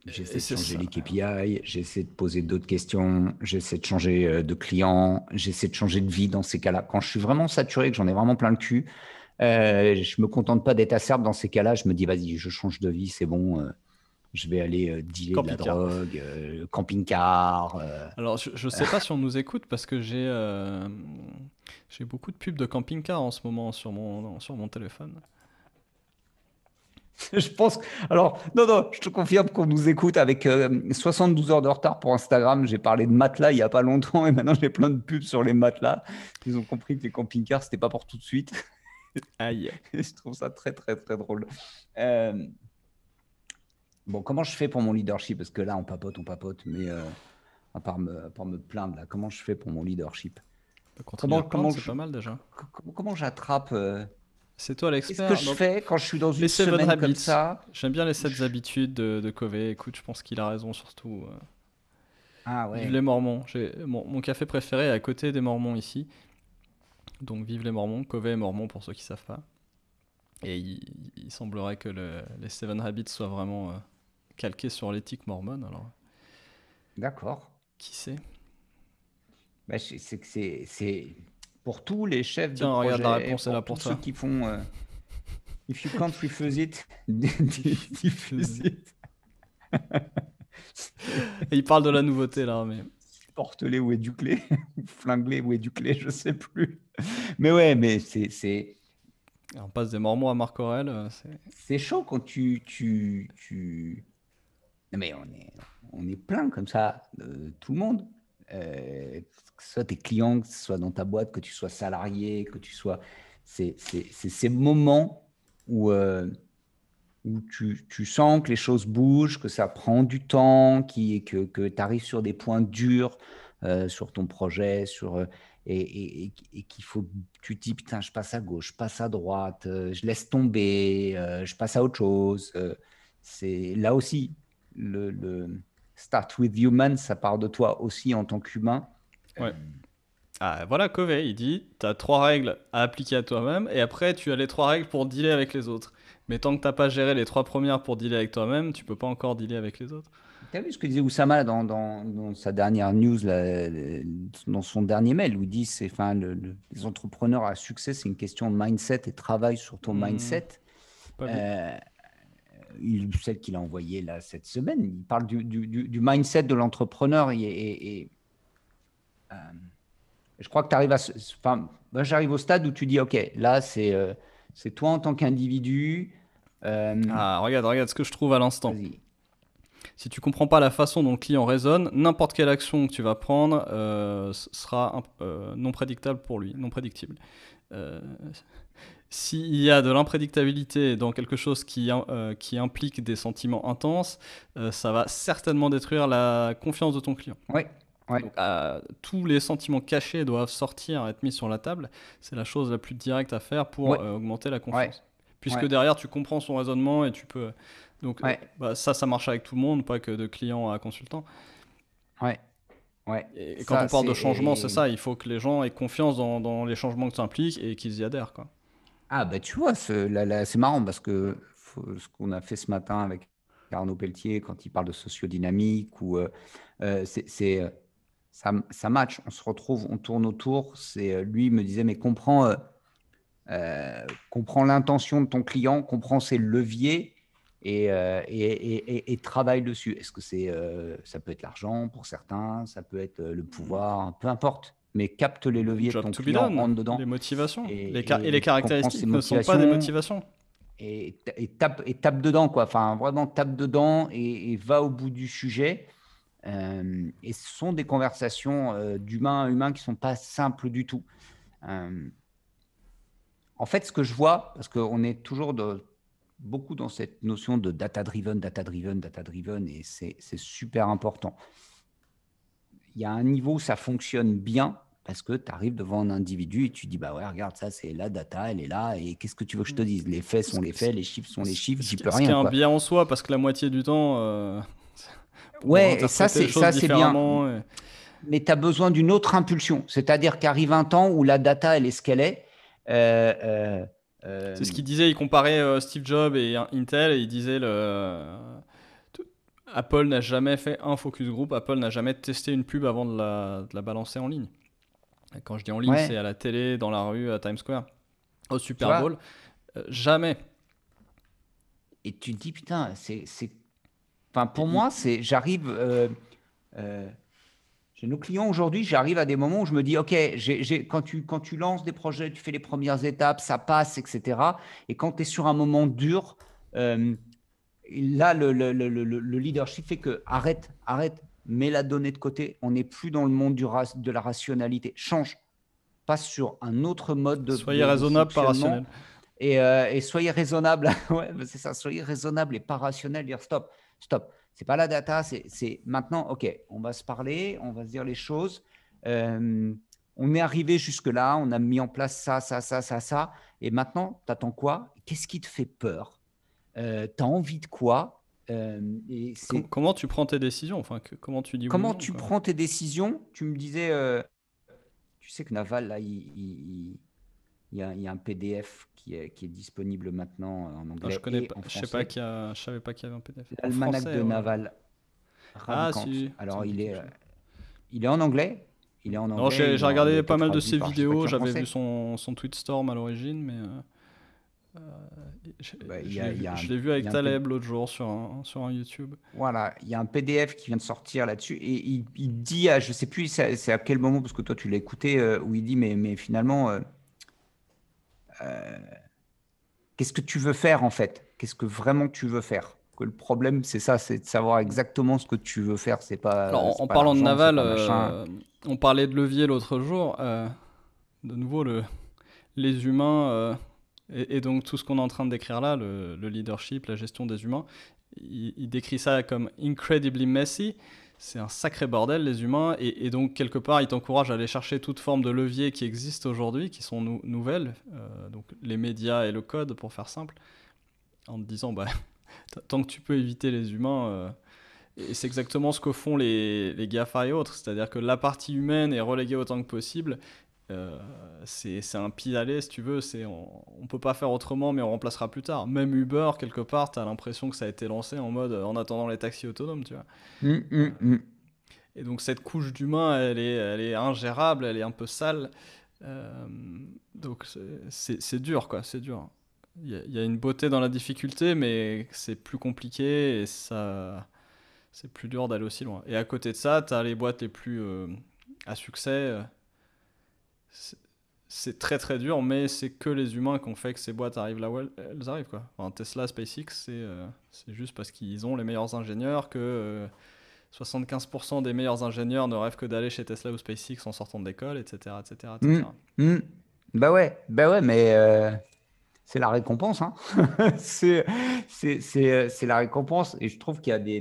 J'essaie de changer les KPI, j'essaie de poser d'autres questions, j'essaie de changer de client, j'essaie de changer de vie dans ces cas-là. Quand je suis vraiment saturé, que j'en ai vraiment plein le cul, euh, je me contente pas d'être acerbe dans ces cas-là. Je me dis, vas-y, je change de vie, c'est bon. Euh, je vais aller euh, dealer de la drogue, euh, camping-car. Alors, je, ne sais pas si on nous écoute parce que j'ai beaucoup de pubs de camping-car en ce moment sur mon, sur mon téléphone. Je pense. Alors, non, non, je te confirme qu'on nous écoute avec 72 heures de retard pour Instagram. J'ai parlé de matelas il n'y a pas longtemps et maintenant j'ai plein de pubs sur les matelas. Ils ont compris que les camping-cars, c'était pas pour tout de suite. Aïe. je trouve ça très, très, très drôle. Euh, bon, comment je fais pour mon leadership Parce que là, on papote, on papote, mais euh, à, part me, à, me, plaindre, là, comment je fais pour mon leadership bah, Comment, pas mal déjà. Comment, j'attrape euh, C'est toi l'expert. Qu'est-ce que je fais quand je suis dans une semaine comme ça J'aime bien les 7 habitudes de, de, Covey. Écoute, je pense qu'il a raison surtout. Ah ouais. les Mormons. Mon, mon, café préféré est à côté des Mormons ici. Donc vive les Mormons, Covey est mormon pour ceux qui ne savent pas. Et il, semblerait que les Seven Habits soient vraiment euh, calqués sur l'éthique mormone. Alors. D'accord. Qui sait bah, C'est que c'est pour tous les chefs Tiens, de projet. regarde la réponse, pour, là pour, ceux qui font euh, If you can't refuse it, it. il parle de la nouveauté là, mais porte ou éduque-les, flingue ou éduque je je sais plus. Mais ouais, mais c'est. On passe des mormons à Marc Aurel. Euh, c'est chaud quand tu. tu, mais on est, on est plein comme ça, euh, tout le monde. Euh, que ce soit tes clients, que ce soit dans ta boîte, que tu sois salarié, que tu sois. C'est ces moments où où tu, tu, sens que les choses bougent, que ça prend du temps, qui, que, que tu arrives sur des points durs euh, sur ton projet, sur, euh, et, et, qu'il faut, tu te dis, putain, je passe à gauche, je passe à droite, euh, je laisse tomber, je passe à autre chose. c'est là aussi, le, Start with Human, ça part de toi aussi en tant qu'humain. Ouais. Ah, voilà, Covey, il dit tu as trois règles à appliquer à toi-même et après tu as les trois règles pour dealer avec les autres. Mais tant que tu n'as pas géré les trois premières pour dealer avec toi-même, tu peux pas encore dealer avec les autres. Tu as vu ce que disait Oussama dans, dans, sa dernière news, dans son dernier mail, où il dit c'est, enfin, les entrepreneurs à succès, c'est une question de mindset et travail sur ton mmh. mindset. Euh, celle qu'il a envoyée là cette semaine, il parle du, mindset de l'entrepreneur et. Euh, je crois que tu arrives à. Enfin, ben, j'arrive au stade où tu dis, OK, là, c'est euh, c'est toi en tant qu'individu. Euh, ah, regarde, regarde ce que je trouve à l'instant. Si tu comprends pas la façon dont le client raisonne, n'importe quelle action que tu vas prendre euh, sera non prédictable pour lui, non prédictible. S'il y a de l'imprédictabilité dans quelque chose qui, qui implique des sentiments intenses, ça va certainement détruire la confiance de ton client. Oui, euh, tous les sentiments cachés doivent sortir, être mis sur la table. C'est la chose la plus directe à faire pour euh, augmenter la confiance. Puisque derrière, tu comprends son raisonnement et tu peux. Euh, donc, bah, ça, ça marche avec tout le monde, pas que de client à consultant. Ouais. ouais. Et, quand on parle de changement, c'est ça. Il faut que les gens aient confiance dans, les changements que ça implique et qu'ils y adhèrent. Quoi. Ah, bah tu vois, c'est marrant parce que ce qu'on a fait ce matin avec Arnaud Pelletier, quand il parle de sociodynamique, ou c'est ça, match, on se retrouve, on tourne autour. C'est euh, lui me disait mais comprends, euh, euh l'intention de ton client, comprends ses leviers et, euh, travaille dessus. Est-ce que c'est ça peut être l'argent pour certains, ça peut être le pouvoir, peu importe. Mais capte les leviers de ton client, rentre dedans. Les motivations et, les caractéristiques ne sont pas des motivations. Et, tape, tape dedans quoi. Enfin vraiment tape dedans et va au bout du sujet. Euh, et ce sont des conversations euh, d'humain à humain qui ne sont pas simples du tout. Euh, en fait, ce que je vois, parce qu'on est toujours de, beaucoup dans cette notion de data-driven, data-driven, data-driven, et c'est super important. Il y a un niveau où ça fonctionne bien parce que tu arrives devant un individu et tu dis, bah ouais, regarde, ça, c'est la data, elle est là, et qu'est-ce que tu veux que je te mm. dise Les faits sont les faits, les chiffres sont les chiffres, j'y peux rien. C'est un bien en soi, parce que la moitié du temps, Ouais, ça c'est ça c'est bien. Euh. Mais tu as besoin d'une autre impulsion, c'est-à-dire qu'arrive un temps où la data elle est ce qu'elle est. Euh, euh, c'est ce qu'il disait, il comparait Steve Jobs et Intel et il disait le Apple n'a jamais fait un focus group, Apple n'a jamais testé une pub avant de la, balancer en ligne. quand je dis en ligne, c'est à la télé, dans la rue, à Times Square, au Super Bowl. jamais. Et tu te dis, putain, c'est pour moi, c'est j'arrive euh, euh, chez nos clients aujourd'hui, j'arrive à des moments où je me dis, OK, quand, tu, quand tu lances des projets, tu fais les premières étapes, ça passe, etc. Et quand tu es sur un moment dur, euh, là, le, leadership fait que arrête, arrête, mets la donnée de côté. On n'est plus dans le monde du de la rationalité. Change. Passe sur un autre mode de. Soyez raisonnable, pas rationnel. Et, soyez raisonnable. ouais, c'est ça. Soyez raisonnable et pas rationnel. Dire stop. Stop. C'est pas la data, c'est maintenant, OK, on va se parler, on va se dire les choses. Euh, on est arrivé jusque-là, on a mis en place ça, ça, ça, ça, ça. Et maintenant, t'attends quoi Qu'est-ce qui te fait peur euh, as envie de quoi euh, et Comment tu prends tes décisions Comment tu dis Comment tu prends tes décisions Tu me disais, euh, tu sais que Naval, là, il, il y, a, un PDF qui est, qui est, disponible maintenant euh, en anglais. je pas, je ne savais pas qu'il y avait un PDF. L'almanach de Naval. Ah, si, Alors, il est, euh, il est en anglais, il est en anglais. j'ai regardé pas mal de ses vidéos. J'avais vu son, son tweet storm à l'origine, mais je l'ai vu avec Taleb l'autre jour sur un, sur un YouTube. Voilà, il y a un PDF qui vient de sortir là-dessus et il, dit, je je sais plus c'est à, quel moment parce que toi tu l'as écouté euh, où il dit mais mais finalement euh, qu'est-ce que tu veux faire en fait Qu'est-ce que vraiment tu veux faire que le problème, c'est ça, c'est de savoir exactement ce que tu veux faire. C'est pas. en parlant de naval, euh, on parlait de levier l'autre jour. Euh, de nouveau, le, les humains et, donc tout ce qu'on est en train de décrire là, le, leadership, la gestion des humains, il, il, décrit ça comme incredibly messy c'est un sacré bordel, les humains. Et, donc, quelque part, ils t'encouragent à aller chercher toute forme de levier qui existe aujourd'hui, qui sont nouvelles, euh, donc les médias et le code, pour faire simple, en te disant, bah, tant que tu peux éviter les humains. Euh, et c'est exactement ce que font les, les GAFA et autres, c'est-à-dire que la partie humaine est reléguée autant que possible euh, c'est un pis-aller, si tu veux. C'est on, on, peut pas faire autrement, mais on remplacera plus tard. Même Uber, quelque part, tu as l'impression que ça a été lancé en mode euh, en attendant les taxis autonomes, tu vois. Mmh, mmh, mmh. Euh, et donc cette couche d'humain, elle est, elle est ingérable, elle est un peu sale. Euh, donc c'est dur, quoi. C'est dur. Il y, a une beauté dans la difficulté, mais c'est plus compliqué et ça, c'est plus dur d'aller aussi loin. Et à côté de ça, tu as les boîtes les plus à succès c'est très très dur, mais c'est que les humains qui ont fait que ces boîtes arrivent là où elles, arrivent. Quoi. Tesla, SpaceX, euh, c'est juste parce qu'ils ont les meilleurs ingénieurs, que 75% euh, des meilleurs ingénieurs ne rêvent que d'aller chez Tesla ou SpaceX en sortant de l'école, etc. etc., mmh, mmh. Bah ouais, bah ouais, mais euh, c'est la récompense. Hein. c'est la récompense. Et je trouve qu'il y a des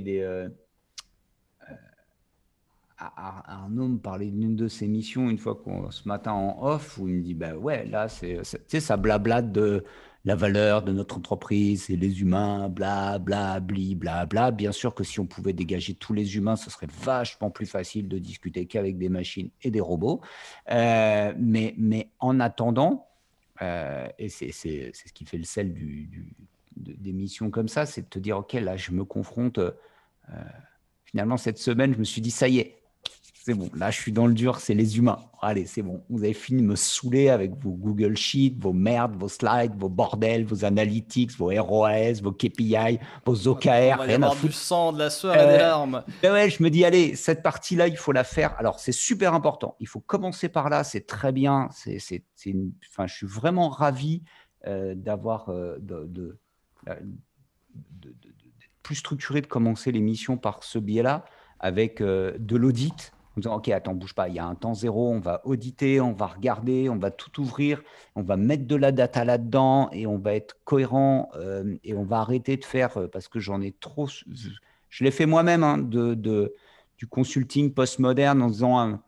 à, Arnaud me parlait d'une de ses missions une fois qu'on ce matin en off où il me dit bah ouais là c'est tu sais ça blablate de la valeur de notre entreprise et les humains bla bla bien sûr que si on pouvait dégager tous les humains ce serait vachement plus facile de discuter qu'avec des machines et des robots euh, mais mais en attendant euh, et c'est ce qui fait le sel du, des missions comme ça c'est de te dire ok là je me confronte euh, finalement cette semaine je me suis dit ça y est c'est bon, là je suis dans le dur, c'est les humains. Allez, c'est bon, vous avez fini de me saouler avec vos Google Sheets, vos merdes, vos slides, vos bordels, vos analytics, vos ROAS, vos KPI, vos OKR. On va du sang, de la sueur et des euh, larmes. Ben ouais, je me dis, allez, cette partie-là, il faut la faire. Alors, c'est super important. Il faut commencer par là, c'est très bien. C'est, enfin, je suis vraiment ravi euh, d'avoir euh, de, plus structuré de commencer l'émission par ce biais-là avec de l'audit en disant ok attends bouge pas il y a un temps zéro on va auditer on va regarder on va tout ouvrir on va mettre de la data là dedans et on va être cohérent euh, et on va arrêter de faire euh, parce que j'en ai trop je l'ai fait moi-même hein, de, du consulting postmoderne en disant hein,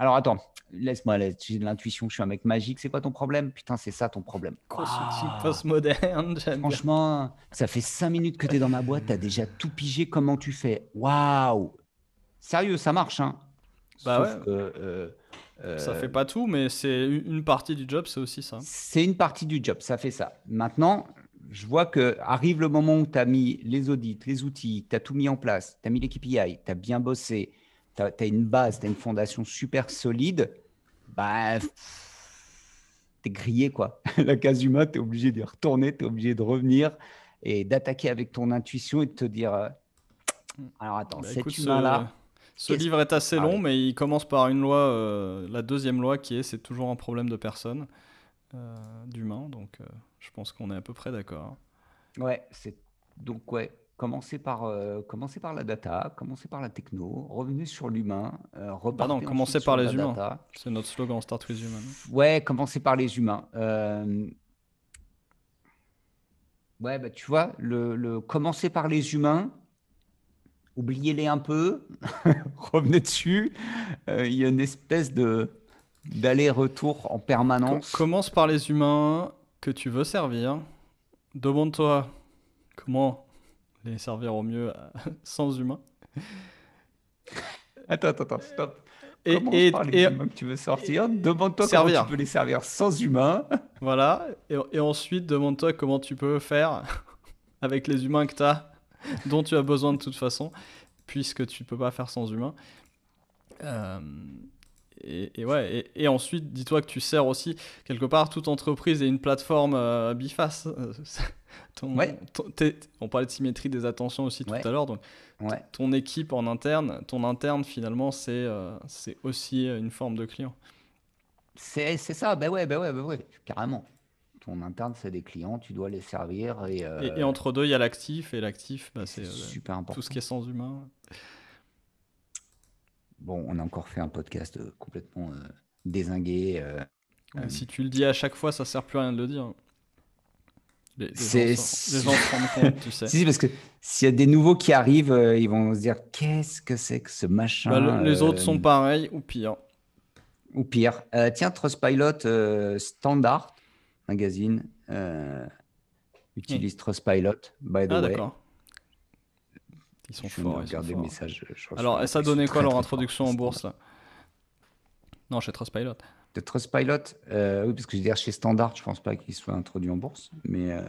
alors attends laisse-moi j'ai de l'intuition je suis un mec magique c'est quoi ton problème putain c'est ça ton problème consulting postmoderne franchement ça fait cinq minutes que tu es dans ma boîte tu as déjà tout pigé comment tu fais waouh sérieux ça marche hein bah ne euh, euh, ça fait pas tout, mais c'est une partie du job, c'est aussi ça. C'est une partie du job, ça fait ça. Maintenant, je vois que arrive le moment où tu as mis les audits, les outils, tu as tout mis en place, tu as mis les KPI, tu as bien bossé, tu as, une base, tu as une fondation super solide, bah, tu es grillé, quoi. La case humaine, tu es obligé de retourner, tu es obligé de revenir et d'attaquer avec ton intuition et de te dire, euh, alors attends, bah, cet humain-là, ce livre est assez ah long, mais il commence par une loi, euh, la deuxième loi qui est c'est toujours un problème de personne, euh, d'humain. Donc euh, je pense qu'on est à peu près d'accord. Ouais, c'est donc ouais. Commencez par, commencer par la data, commencer par la techno, revenir sur l'humain, Pardon, commencer par les humains. C'est notre slogan Start with Human. Ouais, commencer par les humains. Ouais, bah, tu vois, le, le commencer par les humains, oubliez-les un peu, revenez dessus. Euh, il y a une espèce de d'aller-retour en permanence. commence par les humains que tu veux servir. Demande-toi comment les servir au mieux euh, sans humains. Attends, attends, stop. Et, Commence les humains que tu veux sortir. Demande-toi comment tu peux les servir sans humains. Voilà. Et, et ensuite, demande-toi comment tu peux faire avec les humains que tu as dont tu as besoin de toute façon, puisque tu ne peux pas faire sans humain. Euh, et, ouais, et, ensuite, dis-toi que tu sers aussi, quelque part, toute entreprise et une plateforme euh, biface. Euh, on parlait de symétrie des attentions aussi tout à l'heure. Donc, ton équipe en interne, ton interne, finalement, c'est aussi une forme de client. C'est ça, ben ouais, ben ouais, bah ouais, carrément ton interne, c'est des clients, tu dois les servir. Et, euh, et, entre deux, il y a l'actif, et l'actif, bah, c'est euh, super Tout ce qui est sans humain. Bon, on a encore fait un podcast euh, complètement désingué. si tu le dis à chaque fois, ça sert plus à rien de le dire. Les, les, gens, se rendent compte, tu sais. si, parce que s'il y a des nouveaux qui arrivent, ils vont se dire qu'est-ce que c'est que ce machin bah, Les autres sont pareils ou pire. Ou pire. Euh, tiens, Trustpilot standard, Magazine euh, utilise Trustpilot, by the ah, way. Ils sont je forts. Messages, Alors, ça donnait quoi leur introduction en bourse Non, chez Trustpilot. De Trustpilot, euh, oui, parce que je veux dire, chez Standard, je pense pas qu'ils soient introduits en bourse, mais euh,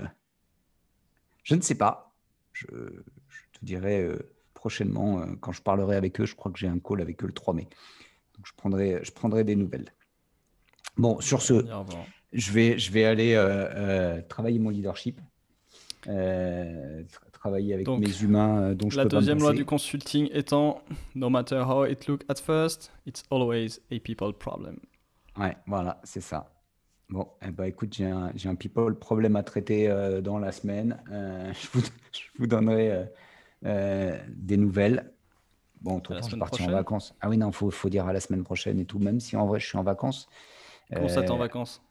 je ne sais pas. Je, te dirai euh, prochainement, euh, quand je parlerai avec eux, je crois que j'ai un call avec eux le 3 mai. Donc, je prendrai, je prendrai des nouvelles. Bon, sur ce, je vais, je vais aller euh, euh, travailler mon leadership, euh, travailler avec mes humains dont je La deuxième loi du consulting étant No matter how it looks at first, it's always a people problem. Ouais, voilà, c'est ça. Bon, eh ben, écoute, j'ai un, un, people problem à traiter dans la semaine. Je vous, je, vous, donnerai des nouvelles. Bon, tout je suis parti en vacances. Ah oui, non, il faut, faut dire à la semaine prochaine et tout, même si en vrai je suis en vacances. Comment ça, en vacances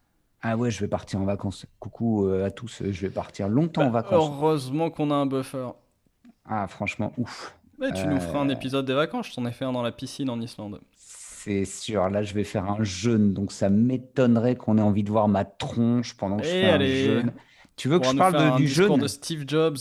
ah ouais, je vais partir en vacances. Coucou euh, à tous, je vais partir longtemps en bah, vacances. Heureusement qu'on a un buffer. Ah, franchement, ouf. Mais tu nous feras un euh, épisode des vacances, je t'en ai fait un dans la piscine en Islande. C'est sûr, là je vais faire un jeûne, donc ça m'étonnerait qu'on ait envie de voir ma tronche pendant que je eh, fais un jeûne. Tu veux que je parle du jeûne de Steve Jobs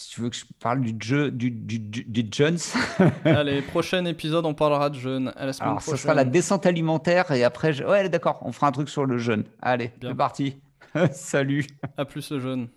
si tu veux que je parle du, jeu, du, du, du, Jones. Allez, prochain épisode, on parlera de jeunes. la Alors, ça sera la descente alimentaire et après, ouais, d'accord, on fera un truc sur le jeune. Allez, c'est parti. Salut. À plus le jeune.